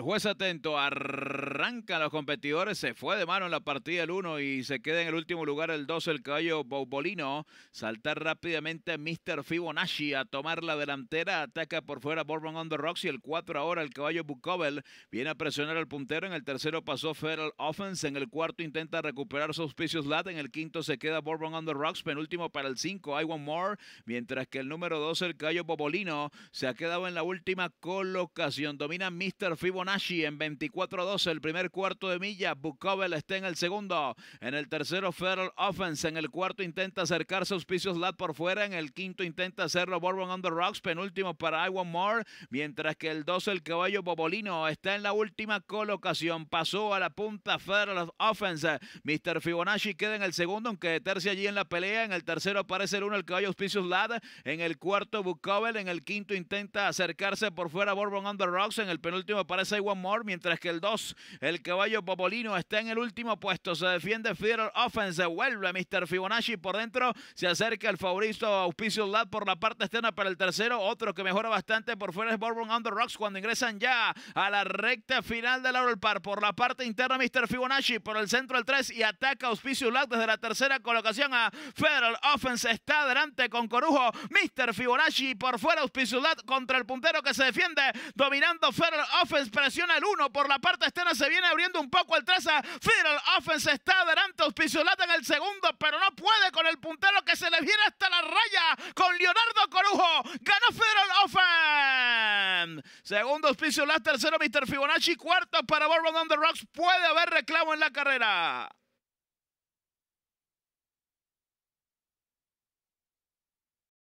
El juez atento arranca a los competidores, se fue de mano en la partida el 1 y se queda en el último lugar el 2, el caballo Bobolino Saltar rápidamente Mr. Fibonacci a tomar la delantera, ataca por fuera Bourbon on the Rocks y el 4 ahora el caballo Bukovel viene a presionar al puntero. En el tercero pasó Federal Offense, en el cuarto intenta recuperar Suspicious Lad, en el quinto se queda Bourbon on the Rocks, penúltimo para el 5, hay one More, mientras que el número 2, el caballo Bobolino, se ha quedado en la última colocación. Domina Mr. Fibonacci en 24-12 el primer cuarto de milla. Bukovel está en el segundo. En el tercero, Federal Offense. En el cuarto intenta acercarse Auspicios Lad por fuera. En el quinto intenta hacerlo Bourbon Under Rocks. Penúltimo para Iwan Moore More. Mientras que el 12, el caballo Bobolino, está en la última colocación. Pasó a la punta Federal Offense. Mr. Fibonacci queda en el segundo, aunque terce allí en la pelea. En el tercero aparece el uno, el caballo Auspicios Lad. En el cuarto, Bukovel. En el quinto intenta acercarse por fuera Bourbon Under Rocks. En el penúltimo aparece One More, mientras que el 2, el caballo Popolino, está en el último puesto. Se defiende Federal Offense, vuelve Mr. Fibonacci por dentro, se acerca el favorito Auspicio Lad por la parte externa para el tercero. Otro que mejora bastante por fuera es Bourbon Under Rocks cuando ingresan ya a la recta final de Laurel Park. Por la parte interna, Mr. Fibonacci por el centro el 3 y ataca Auspicio Lad desde la tercera colocación a Federal Offense. Está adelante con Corujo, Mr. Fibonacci por fuera Auspicio Lad contra el puntero que se defiende, dominando Federal Offense el 1. Por la parte externa se viene abriendo un poco el traza. Federal Offense está delante, Auspiciolata en el segundo, pero no puede con el puntero que se le viene hasta la raya con Leonardo Corujo. Ganó Federal Offense. Segundo auspicio, tercero Mr. Fibonacci, cuarto para Bourbon on the Rocks. Puede haber reclamo en la carrera.